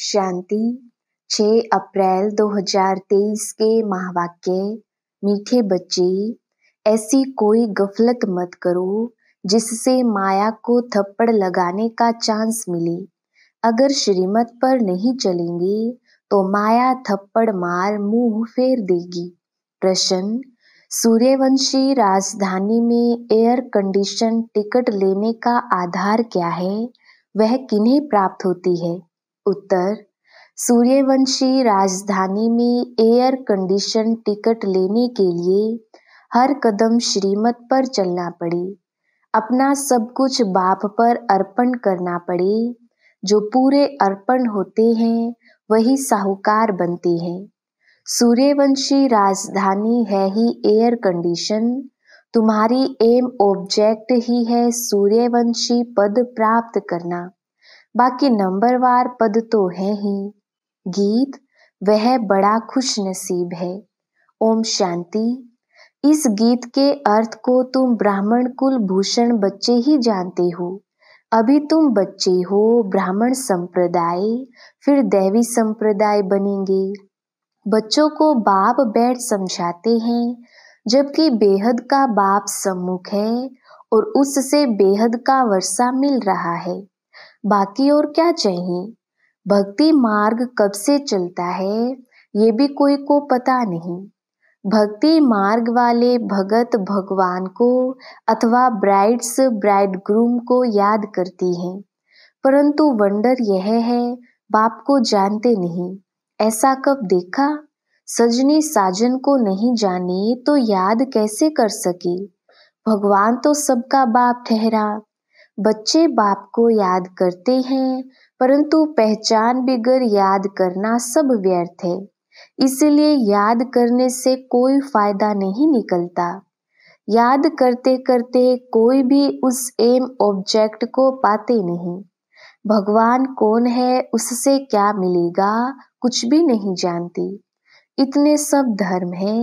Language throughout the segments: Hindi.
शांति 6 अप्रैल 2023 के महावाक्य मीठे बच्चे ऐसी कोई गफलत मत करो जिससे माया को थप्पड़ लगाने का चांस मिले अगर श्रीमत पर नहीं चलेंगे तो माया थप्पड़ मार मुंह फेर देगी प्रश्न सूर्यवंशी राजधानी में एयर कंडीशन टिकट लेने का आधार क्या है वह किन्हें प्राप्त होती है उत्तर सूर्यवंशी राजधानी में एयर कंडीशन टिकट लेने के लिए हर कदम श्रीमत पर चलना पड़े अपना सब कुछ बाप पर अर्पण करना पड़े जो पूरे अर्पण होते हैं वही साहूकार बनते हैं सूर्यवंशी राजधानी है ही एयर कंडीशन तुम्हारी एम ऑब्जेक्ट ही है सूर्यवंशी पद प्राप्त करना बाकी नंबरवार पद तो है ही गीत वह बड़ा खुश नसीब है ओम शांति इस गीत के अर्थ को तुम ब्राह्मण कुल भूषण बच्चे ही जानते हो अभी तुम बच्चे हो ब्राह्मण संप्रदाय फिर दैवी संप्रदाय बनेंगे बच्चों को बाप बैठ समझाते हैं जबकि बेहद का बाप सम्मुख है और उससे बेहद का वर्षा मिल रहा है बाकी और क्या चाहिए भक्ति मार्ग कब से चलता है ये भी कोई को पता नहीं भक्ति मार्ग वाले भगत भगवान को अथवा ब्राइड्स ब्राइड ग्रूम को याद करती हैं परंतु वंडर यह है बाप को जानते नहीं ऐसा कब देखा सजनी साजन को नहीं जाने तो याद कैसे कर सके भगवान तो सबका बाप ठहरा बच्चे बाप को याद करते हैं परंतु पहचान बिगड़ याद करना सब व्यर्थ है इसलिए याद करने से कोई फायदा नहीं निकलता याद करते करते कोई भी उस एम ऑब्जेक्ट को पाते नहीं भगवान कौन है उससे क्या मिलेगा कुछ भी नहीं जानती इतने सब धर्म हैं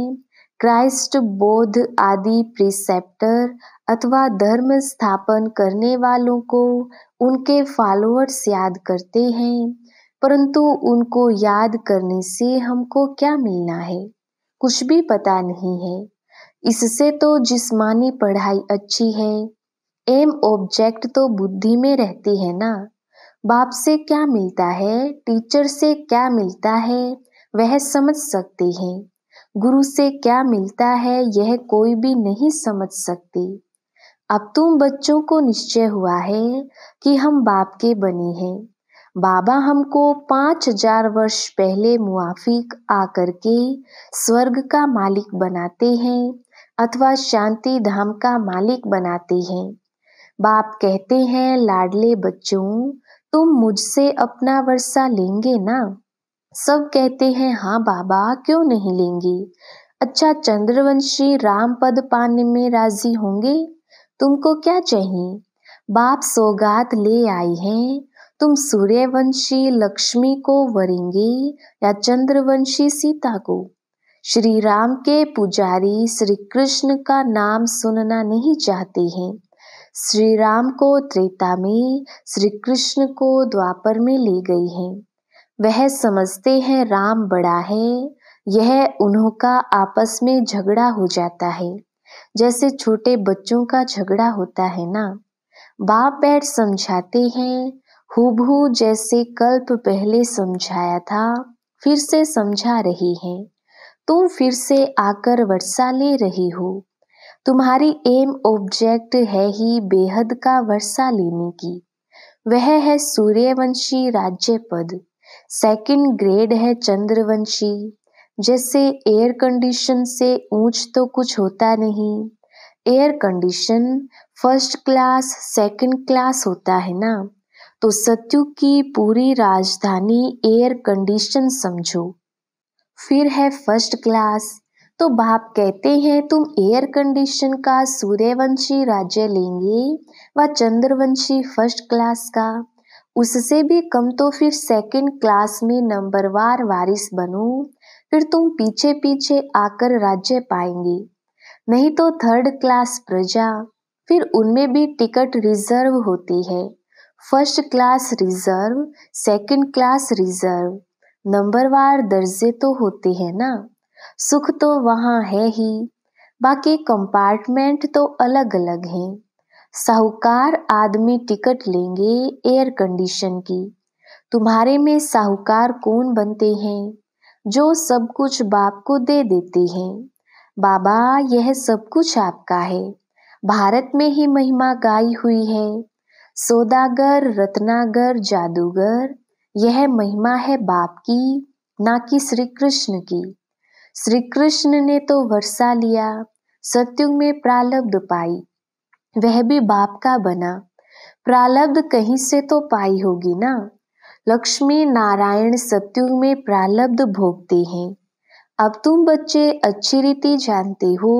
क्राइस्ट बोध आदि प्रिसेप्टर अथवा धर्म स्थापन करने वालों को उनके फॉलोअर्स याद करते हैं परंतु उनको याद करने से हमको क्या मिलना है कुछ भी पता नहीं है इससे तो जिस्मानी पढ़ाई अच्छी है एम ऑब्जेक्ट तो बुद्धि में रहती है ना बाप से क्या मिलता है टीचर से क्या मिलता है वह समझ सकते हैं गुरु से क्या मिलता है यह कोई भी नहीं समझ सकती अब तुम बच्चों को निश्चय हुआ है कि हम बाप के बने हैं बाबा हमको पांच हजार वर्ष पहले मुआफिक आकर के स्वर्ग का मालिक बनाते हैं अथवा शांति धाम का मालिक बनाते हैं बाप कहते हैं लाडले बच्चों तुम मुझसे अपना वर्षा लेंगे ना सब कहते हैं हाँ बाबा क्यों नहीं लेंगे अच्छा चंद्रवंशी राम पद पाने में राजी होंगे तुमको क्या चाहिए बाप सौगात ले आई है तुम सूर्यवंशी लक्ष्मी को वरेंगे या चंद्रवंशी सीता को श्री राम के पुजारी श्री कृष्ण का नाम सुनना नहीं चाहते हैं श्री राम को त्रेता में श्री कृष्ण को द्वापर में ले गई हैं वह समझते हैं राम बड़ा है यह उन्हों का आपस में झगड़ा हो जाता है जैसे छोटे बच्चों का झगड़ा होता है ना बाप बैठ समझाते हैं हुबहू जैसे कल्प पहले समझाया था फिर से समझा रही है तुम फिर से आकर वर्षा ले रही हो तुम्हारी एम ऑब्जेक्ट है ही बेहद का वर्षा लेने की वह है सूर्यवंशी राज्य पद सेकंड ग्रेड है चंद्रवंशी जैसे एयर कंडीशन से ऊंच तो कुछ होता नहीं air condition first class second class होता है ना तो सत्यु की पूरी राजधानी एयर कंडीशन समझो फिर है फर्स्ट क्लास तो बाप कहते हैं तुम एयर कंडीशन का सूर्यवंशी राज्य लेंगे व चंद्रवंशी फर्स्ट क्लास का उससे भी कम तो फिर सेकंड क्लास में नंबरवार वारिस बनू फिर तुम पीछे पीछे आकर राज्य पाएंगे नहीं तो थर्ड क्लास प्रजा फिर उनमें भी टिकट रिजर्व होती है first class reserve second class reserve नंबरवार दर्जे तो होते हैं ना सुख तो वहाँ है ही बाकी कंपार्टमेंट तो अलग अलग हैं साहूकार आदमी टिकट लेंगे एयर कंडीशन की तुम्हारे में साहूकार कौन बनते हैं जो सब कुछ बाप को दे देते हैं बाबा यह सब कुछ आपका है भारत में ही महिमा गाई हुई है सौदागर रत्नागर जादूगर यह महिमा है बाप की ना कि श्री कृष्ण की श्री कृष्ण ने तो वर्षा लिया सत्युग में प्रालब्ध पाई वह भी बाप का बना प्रालब्ध कहीं से तो पाई होगी ना लक्ष्मी नारायण सत्युग में प्रालब्ध भोगते हैं अब तुम बच्चे अच्छी रीति जानते हो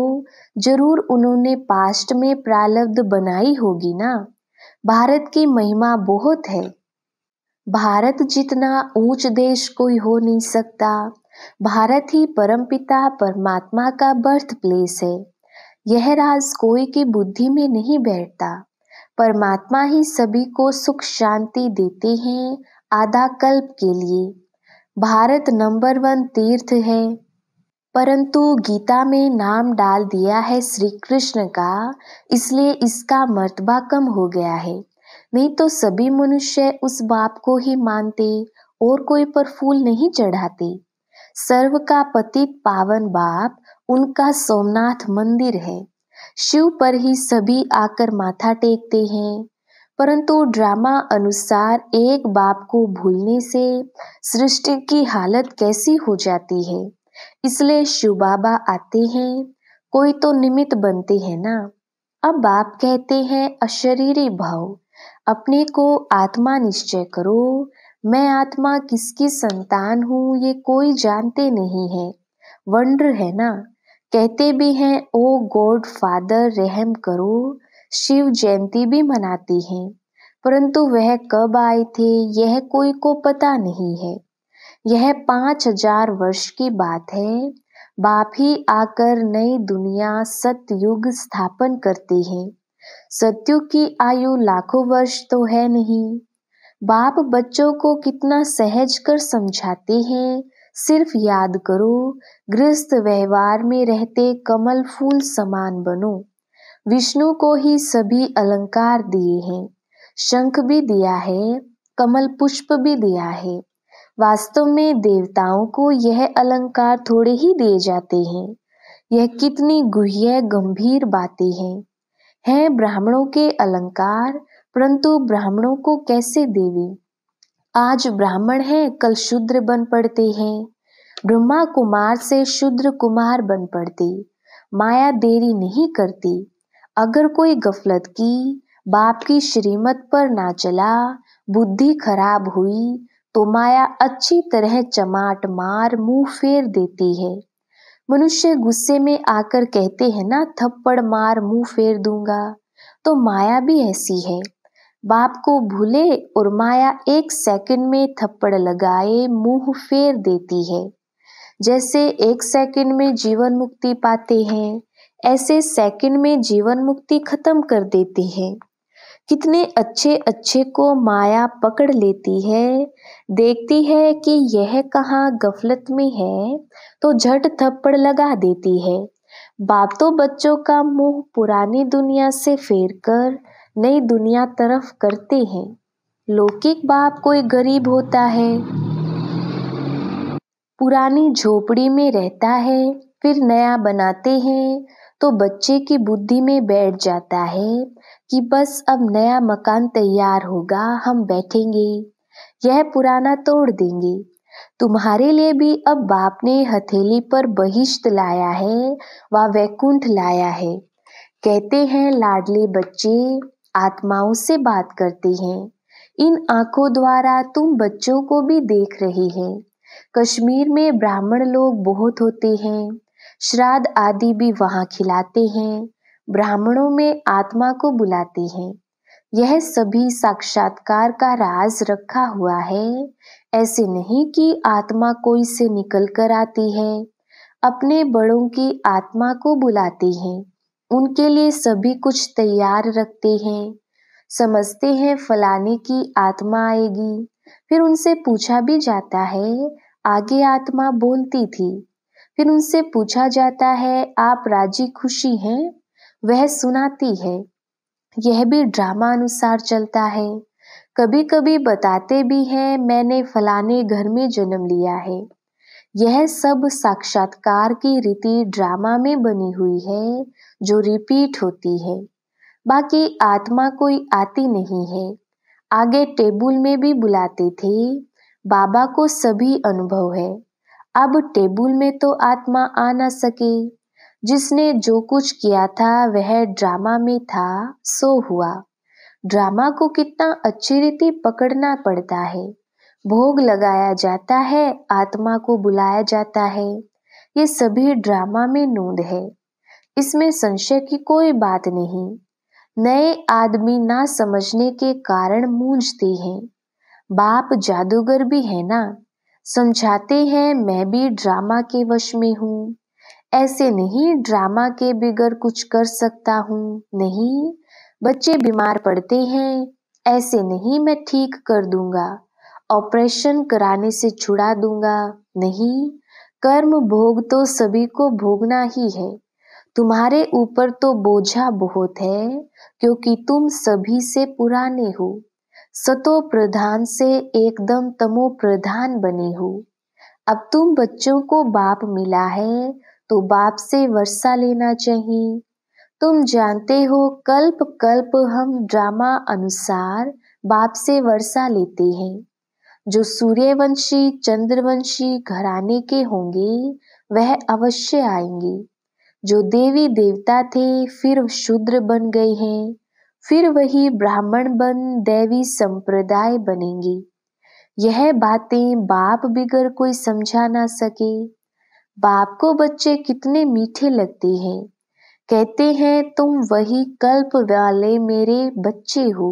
जरूर उन्होंने पास्ट में प्रालब्ध बनाई होगी ना भारत की महिमा बहुत है भारत जितना ऊंच देश कोई हो नहीं सकता भारत ही परमपिता परमात्मा का बर्थ प्लेस है यह राज कोई की बुद्धि में नहीं बैठता परमात्मा ही सभी को सुख शांति देते हैं आधा कल्प के लिए भारत नंबर वन तीर्थ है परंतु गीता में नाम डाल दिया है श्री कृष्ण का इसलिए इसका मर्तबा कम हो गया है नहीं तो सभी मनुष्य उस बाप को ही मानते और कोई पर फूल नहीं चढ़ाते सर्व का पतित पावन बाप उनका सोमनाथ मंदिर है शिव पर ही सभी आकर माथा टेकते हैं परंतु ड्रामा अनुसार एक बाप को भूलने से सृष्टि की हालत कैसी हो जाती है इसलिए शिव बाबा आते हैं कोई तो निमित्त बनते हैं ना अब बाप कहते हैं अशरीरी भाव अपने को आत्मा निश्चय करो मैं आत्मा किसकी संतान हूँ ये कोई जानते नहीं है वंड्र है ना कहते भी हैं ओ गॉड फादर रहम करो शिव जयंती भी मनाती हैं परंतु वह कब आए थे यह कोई को पता नहीं है यह पाँच हजार वर्ष की बात है बाप ही आकर नई दुनिया सतयुग स्थापन करती है सतयुग की आयु लाखों वर्ष तो है नहीं बाप बच्चों को कितना सहज कर समझाते हैं सिर्फ याद करो गृहस्थ व्यवहार में रहते कमल फूल समान बनो विष्णु को ही सभी अलंकार दिए हैं शंख भी दिया है कमल पुष्प भी दिया है वास्तव में देवताओं को यह अलंकार थोड़े ही दिए जाते हैं यह कितनी गुह्य गंभीर बातें हैं हैं ब्राह्मणों के अलंकार परंतु ब्राह्मणों को कैसे देवी आज ब्राह्मण है कल शूद्र बन पड़ते हैं ब्रह्मा कुमार से शूद्र कुमार बन पड़ती माया देरी नहीं करती अगर कोई गफलत की बाप की श्रीमत पर ना चला बुद्धि खराब हुई तो माया अच्छी तरह चमाट मार मुंह फेर देती है मनुष्य गुस्से में आकर कहते हैं ना थप्पड़ मार मुंह फेर दूंगा तो माया भी ऐसी है बाप को भूले और माया एक सेकंड में थप्पड़ लगाए मुंह फेर देती है जैसे एक सेकंड में जीवन मुक्ति पाते हैं ऐसे सेकंड में जीवन मुक्ति खत्म कर देती है कितने अच्छे अच्छे को माया पकड़ लेती है देखती है कि यह कहाँ गफलत में है तो झट थप्पड़ लगा देती है बाप तो बच्चों का मुंह पुरानी दुनिया से फेर कर नई दुनिया तरफ करते हैं लौकिक बाप कोई गरीब होता है पुरानी झोपड़ी में रहता है फिर नया बनाते हैं तो बच्चे की बुद्धि में बैठ जाता है कि बस अब नया मकान तैयार होगा हम बैठेंगे यह पुराना तोड़ देंगे तुम्हारे लिए भी अब बाप ने हथेली पर बहिष्ट लाया है व वैकुंठ लाया है कहते हैं लाडले बच्चे आत्माओं से बात करती हैं इन आंखों द्वारा तुम बच्चों को भी देख रही है कश्मीर में ब्राह्मण लोग बहुत होते हैं श्राद्ध आदि भी वहाँ खिलाते हैं ब्राह्मणों में आत्मा को बुलाते हैं यह सभी साक्षात्कार का राज रखा हुआ है ऐसे नहीं कि आत्मा कोई से निकल कर आती है अपने बड़ों की आत्मा को बुलाती है उनके लिए सभी कुछ तैयार रखते हैं समझते हैं फलाने की आत्मा आएगी फिर उनसे पूछा भी जाता है आगे आत्मा बोलती थी फिर उनसे पूछा जाता है आप राजी खुशी हैं वह सुनाती है यह भी ड्रामा अनुसार चलता है कभी कभी बताते भी हैं मैंने फलाने घर में जन्म लिया है यह सब साक्षात्कार की रीति ड्रामा में बनी हुई है जो रिपीट होती है बाकी आत्मा कोई आती नहीं है आगे टेबुल में भी बुलाते थे बाबा को सभी अनुभव है अब टेबुल में तो आत्मा आ ना सके जिसने जो कुछ किया था वह ड्रामा में था सो हुआ ड्रामा को कितना अच्छी रीति पकड़ना पड़ता है भोग लगाया जाता है आत्मा को बुलाया जाता है ये सभी ड्रामा में नोंद है इसमें संशय की कोई बात नहीं नए आदमी ना समझने के कारण मूंझते हैं बाप जादूगर भी है ना समझाते हैं मैं भी ड्रामा के वश में हूँ ऐसे नहीं ड्रामा के बिगर कुछ कर सकता हूँ नहीं बच्चे बीमार पड़ते हैं ऐसे नहीं मैं ठीक कर दूंगा ऑपरेशन कराने से छुड़ा दूंगा नहीं कर्म भोग तो सभी को भोगना ही है तुम्हारे ऊपर तो बोझा बहुत है क्योंकि तुम सभी से पुराने हो सतो प्रधान से एकदम तमो प्रधान बने हो अब तुम बच्चों को बाप मिला है तो बाप से वर्षा लेना चाहिए तुम जानते हो कल्प कल्प हम ड्रामा अनुसार बाप से वर्षा लेते हैं जो सूर्यवंशी चंद्रवंशी घराने के होंगे वह अवश्य आएंगे जो देवी देवता थे फिर शूद्र बन गए हैं फिर वही ब्राह्मण बन देवी संप्रदाय बनेंगे यह बातें बाप बिगर कोई समझा ना सके बाप को बच्चे कितने मीठे लगते हैं कहते हैं तुम वही कल्प वाले मेरे बच्चे हो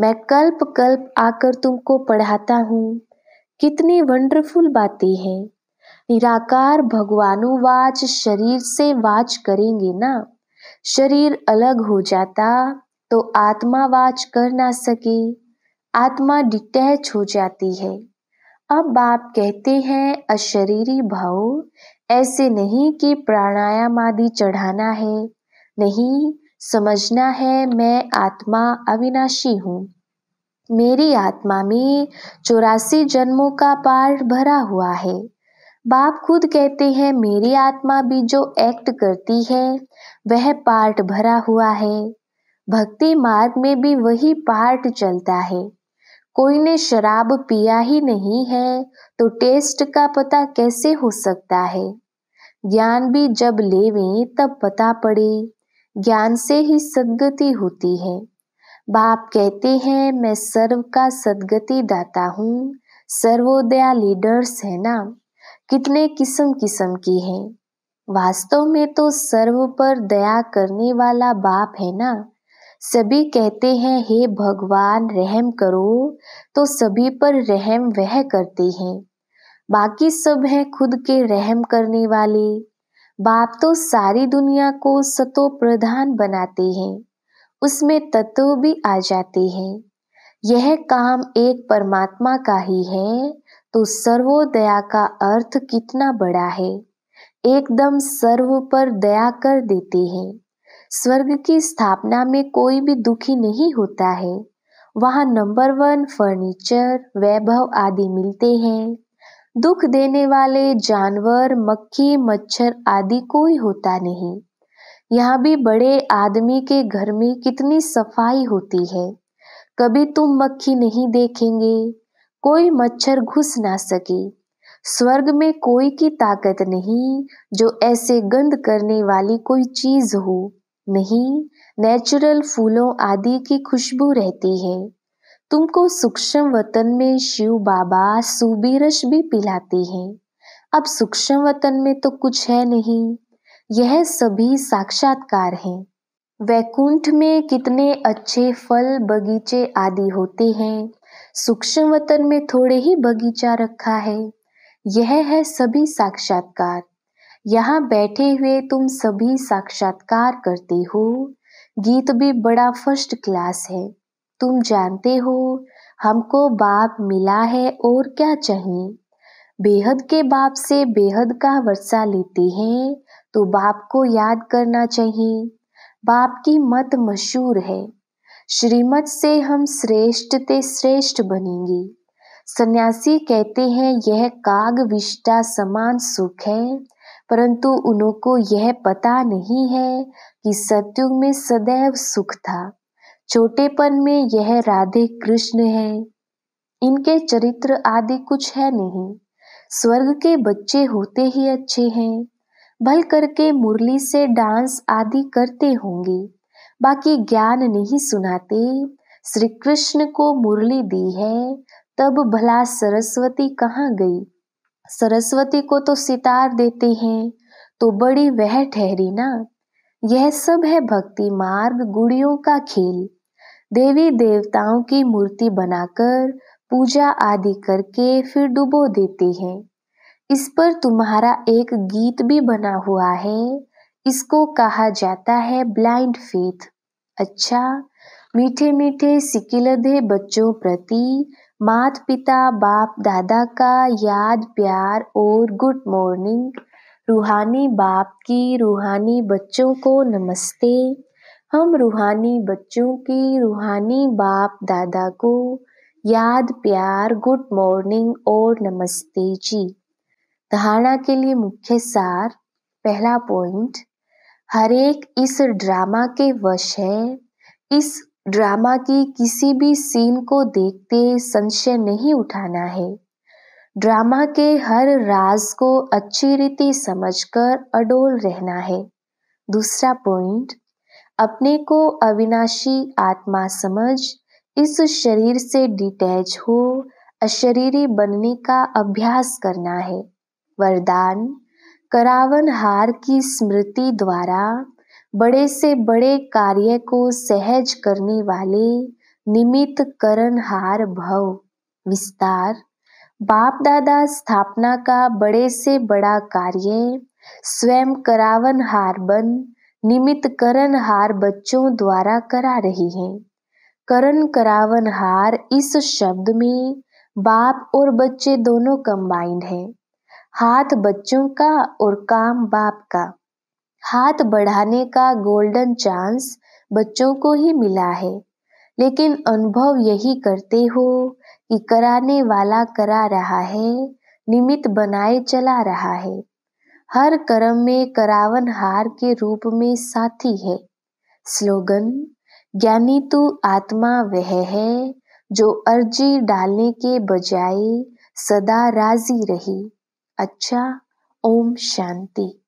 मैं कल्प कल्प आकर तुमको पढ़ाता हूँ कितनी वंडरफुल बातें हैं निराकार भगवानुवाच शरीर से वाच करेंगे ना शरीर अलग हो जाता तो आत्मा वाच कर ना सके आत्मा डिटैच हो जाती है अब बाप कहते हैं अशरीरी भाव ऐसे नहीं कि प्राणायाम आदि चढ़ाना है नहीं समझना है मैं आत्मा अविनाशी हूँ मेरी आत्मा में चौरासी जन्मों का पार भरा हुआ है बाप खुद कहते हैं मेरी आत्मा भी जो एक्ट करती है वह पार्ट भरा हुआ है भक्ति मार्ग में भी वही पार्ट चलता है कोई ने शराब पिया ही नहीं है तो टेस्ट का पता कैसे हो सकता है ज्ञान भी जब लेवे तब पता पड़े ज्ञान से ही सदगति होती है बाप कहते हैं मैं सर्व का सदगति दाता हूँ सर्वोदया लीडर्स है ना कितने किस्म किस्म की हैं वास्तव में तो सर्व पर दया करने वाला बाप है ना सभी कहते हैं हे भगवान रहम करो तो सभी पर रहम वह करते हैं बाकी सब हैं खुद के रहम करने वाले बाप तो सारी दुनिया को सतो प्रधान बनाते हैं उसमें तत्व भी आ जाते हैं यह काम एक परमात्मा का ही है तो सर्वोदया का अर्थ कितना बड़ा है एकदम सर्व पर दया कर देते हैं स्वर्ग की स्थापना में कोई भी दुखी नहीं होता है वहाँ नंबर वन फर्नीचर वैभव आदि मिलते हैं दुख देने वाले जानवर मक्खी मच्छर आदि कोई होता नहीं यहाँ भी बड़े आदमी के घर में कितनी सफाई होती है कभी तुम मक्खी नहीं देखेंगे कोई मच्छर घुस ना सके स्वर्ग में कोई की ताकत नहीं जो ऐसे गंद करने वाली कोई चीज हो नहीं नेचुरल फूलों आदि की खुशबू रहती है तुमको सूक्ष्म वतन में शिव बाबा सूबीरस भी पिलाते हैं अब सूक्ष्म वतन में तो कुछ है नहीं यह सभी साक्षात्कार हैं वैकुंठ में कितने अच्छे फल बगीचे आदि होते हैं सूक्ष्म वतन में थोड़े ही बगीचा रखा है यह है सभी साक्षात्कार यहाँ बैठे हुए तुम सभी साक्षात्कार करते हो गीत भी बड़ा फर्स्ट क्लास है तुम जानते हो हमको बाप मिला है और क्या चाहिए बेहद के बाप से बेहद का वर्षा लेते हैं तो बाप को याद करना चाहिए बाप की मत मशहूर है श्रीमत से हम श्रेष्ठ ते श्रेष्ठ बनेंगे सन्यासी कहते हैं यह काग विष्टा समान सुख है परंतु उनको यह पता नहीं है कि सत्युग में सदैव सुख था छोटेपन में यह राधे कृष्ण है इनके चरित्र आदि कुछ है नहीं स्वर्ग के बच्चे होते ही अच्छे हैं भल करके मुरली से डांस आदि करते होंगे बाकी ज्ञान नहीं सुनाते श्री कृष्ण को मुरली दी है तब भला सरस्वती कहाँ गई सरस्वती को तो सितार देते हैं तो बड़ी वह ठहरी ना यह सब है भक्ति मार्ग गुड़ियों का खेल देवी देवताओं की मूर्ति बनाकर पूजा आदि करके फिर डुबो देती हैं इस पर तुम्हारा एक गीत भी बना हुआ है इसको कहा जाता है ब्लाइंड फेथ अच्छा मीठे मीठे सिकिलधे बच्चों प्रति मात पिता बाप दादा का याद प्यार और गुड मॉर्निंग रूहानी बाप की रूहानी बच्चों को नमस्ते हम रूहानी बच्चों की रूहानी बाप दादा को याद प्यार गुड मॉर्निंग और नमस्ते जी धारणा के लिए मुख्य सार पहला पॉइंट हरेक इस ड्रामा के वश है इस ड्रामा की किसी भी सीन को देखते संशय नहीं उठाना है ड्रामा के हर राज को अच्छी रीति समझकर अडोल रहना है दूसरा पॉइंट अपने को अविनाशी आत्मा समझ इस शरीर से डिटैच हो अशरीरी बनने का अभ्यास करना है वरदान करावन हार की स्मृति द्वारा बड़े से बड़े कार्य को सहज करने वाले निमित करण हार भव विस्तार बाप दादा स्थापना का बड़े से बड़ा कार्य स्वयं करावन हार बन करण हार बच्चों द्वारा करा रही है करण करावन हार इस शब्द में बाप और बच्चे दोनों कंबाइंड हैं हाथ बच्चों का और काम बाप का हाथ बढ़ाने का गोल्डन चांस बच्चों को ही मिला है लेकिन अनुभव यही करते हो कि कराने वाला करा रहा है निमित्त बनाए चला रहा है हर कर्म में करावन हार के रूप में साथी है स्लोगन ज्ञानी तो आत्मा वह है जो अर्जी डालने के बजाय सदा राजी रही अच्छा ओम शांति